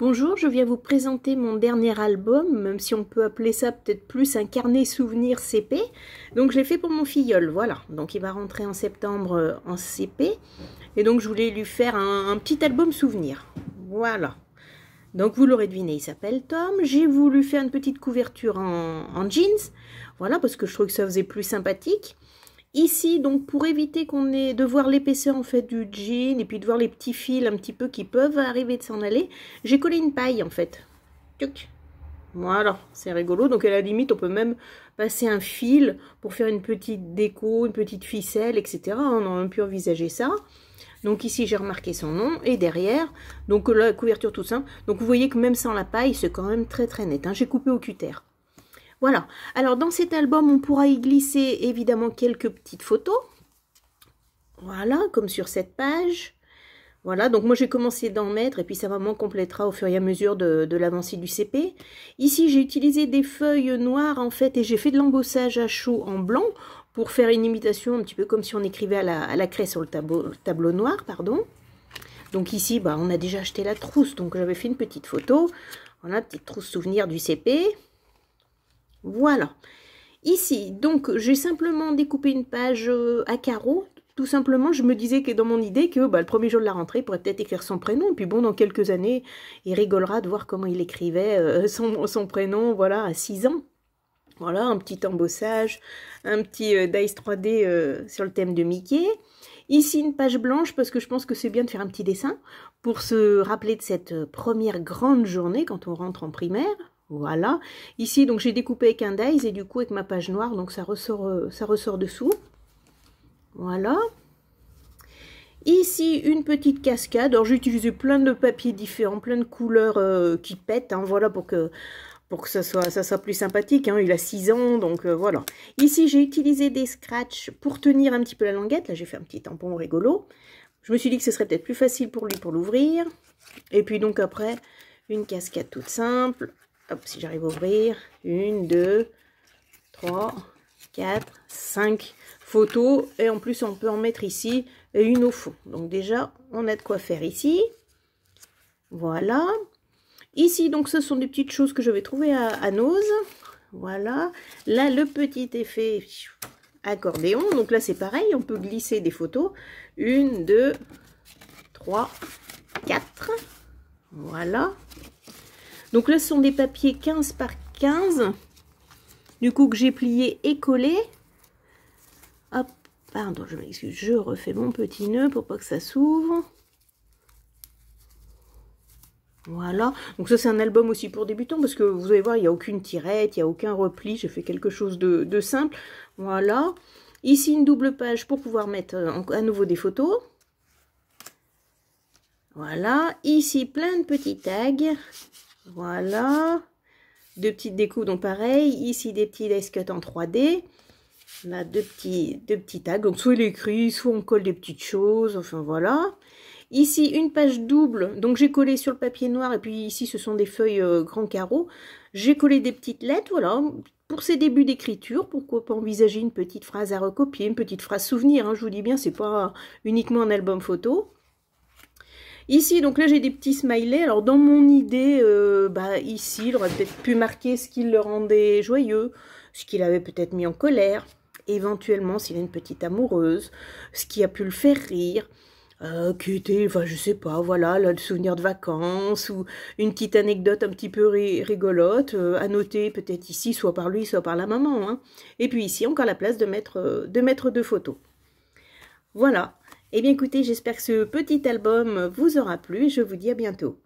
Bonjour, je viens vous présenter mon dernier album, même si on peut appeler ça peut-être plus un carnet souvenir CP. Donc je l'ai fait pour mon filleul, voilà. Donc il va rentrer en septembre euh, en CP. Et donc je voulais lui faire un, petit album souvenir. Voilà. Donc vous l'aurez deviné, il s'appelle Tom. J'ai voulu faire une petite couverture en, en, jeans. Voilà, parce que je trouve que ça faisait plus sympathique. Ici, donc pour éviter qu'on ait de voir l'épaisseur en fait du jean et puis de voir les petits fils un petit peu qui peuvent arriver de s'en aller, j'ai collé une paille en fait. Voilà, c'est rigolo. Donc à la limite, on peut même passer un fil pour faire une petite déco, une petite ficelle, etc. On aurait pu envisager ça. Donc ici, j'ai remarqué son nom. Et derrière, donc la couverture tout simple. Donc vous voyez que même sans la paille, c'est quand même très très net. Hein. J'ai coupé au cutter. Voilà. Alors, dans cet album, on pourra y glisser évidemment quelques petites photos. Voilà, comme sur cette page. Voilà, donc moi j'ai commencé d'en mettre et puis ça m'en complétera au fur et à mesure de, l'avancée du CP. Ici j'ai utilisé des feuilles noires en fait et j'ai fait de l'embossage à chaud en blanc pour faire une imitation un petit peu comme si on écrivait à la, craie sur le tableau, tableau noir. pardon. Donc ici bah, on a déjà acheté la trousse donc j'avais fait une petite photo. Voilà, petite trousse souvenir du CP. Voilà. Ici, donc, j'ai simplement découpé une page euh, à carreaux. Tout simplement, je me disais que dans mon idée que bah, le premier jour de la rentrée, il pourrait peut-être écrire son prénom. puis bon, dans quelques années, il rigolera de voir comment il écrivait euh, son, prénom, voilà, à 6 ans. Voilà, un petit embossage, un petit euh, dice 3D sur le thème de Mickey. Ici, une page blanche, parce que je pense que c'est bien de faire un petit dessin pour se rappeler de cette première grande journée quand on rentre en primaire. Voilà. Ici, donc j'ai découpé avec un dies et du coup avec ma page noire, donc ça ressort, euh, ça ressort dessous. Voilà. Ici, une petite cascade. Alors, j'ai utilisé plein de papiers différents, plein de couleurs euh, qui pètent. Hein. voilà, pour que, pour que ça soit, ça soit plus sympathique. Hein. Il a 6 ans, donc euh, voilà. Ici, j'ai utilisé des scratchs pour tenir un petit peu la languette. Là, j'ai fait un petit tampon rigolo. Je me suis dit que ce serait peut-être plus facile pour lui pour l'ouvrir. Et puis donc après, une cascade toute simple si j'arrive à ouvrir. Une, deux, trois, quatre, cinq photos. Et en plus, on peut en mettre ici une au fond. Donc déjà, on a de quoi faire ici. Voilà. Ici, donc, ce sont des petites choses que je vais trouver à, à Nose. Voilà. Là, le petit effet accordéon. Donc là, c'est pareil. On peut glisser des photos. Une, deux, trois, quatre. Voilà. Donc là, ce sont des papiers 15 par 15, du coup que j'ai plié et collé. Hop, pardon, ah, je m'excuse, je refais mon petit nœud pour pas que ça s'ouvre. Voilà, donc ça c'est un album aussi pour débutants parce que vous allez voir, il n'y a aucune tirette, il n'y a aucun repli, j'ai fait quelque chose de, de, simple. Voilà, ici une double page pour pouvoir mettre euh, à nouveau des photos. Voilà, ici plein de petits tags. Voilà. Deux petites découpes, donc pareil. Ici, des petits die-cuts en 3D. On a deux petits, deux petits tags. Donc, soit il écrit, soit on colle des petites choses. Enfin, voilà. Ici, une page double. Donc, j'ai collé sur le papier noir. Et puis, ici, ce sont des feuilles euh, grands grand carreau. J'ai collé des petites lettres. Voilà. Pour ces débuts d'écriture, pourquoi pas envisager une petite phrase à recopier, une petite phrase souvenir. Hein. je vous dis bien, c'est pas uniquement un album photo. Ici, donc là, j'ai des petits smileys. Alors, dans mon idée, euh, bah, ici, il aurait peut-être pu marquer ce qui le rendait joyeux, ce qui l'avait peut-être mis en colère, éventuellement, s'il a une petite amoureuse, ce qui a pu le faire rire. Euh, qui était, enfin je sais pas, voilà, là, le souvenir de vacances ou une petite anecdote un petit peu rigolote, euh, à noter peut-être ici, soit par lui, soit par la maman. Hein. Et puis ici, encore la place de mettre, de mettre deux photos. Voilà, eh bien écoutez, j'espère que ce petit album vous aura plu et je vous dis à bientôt.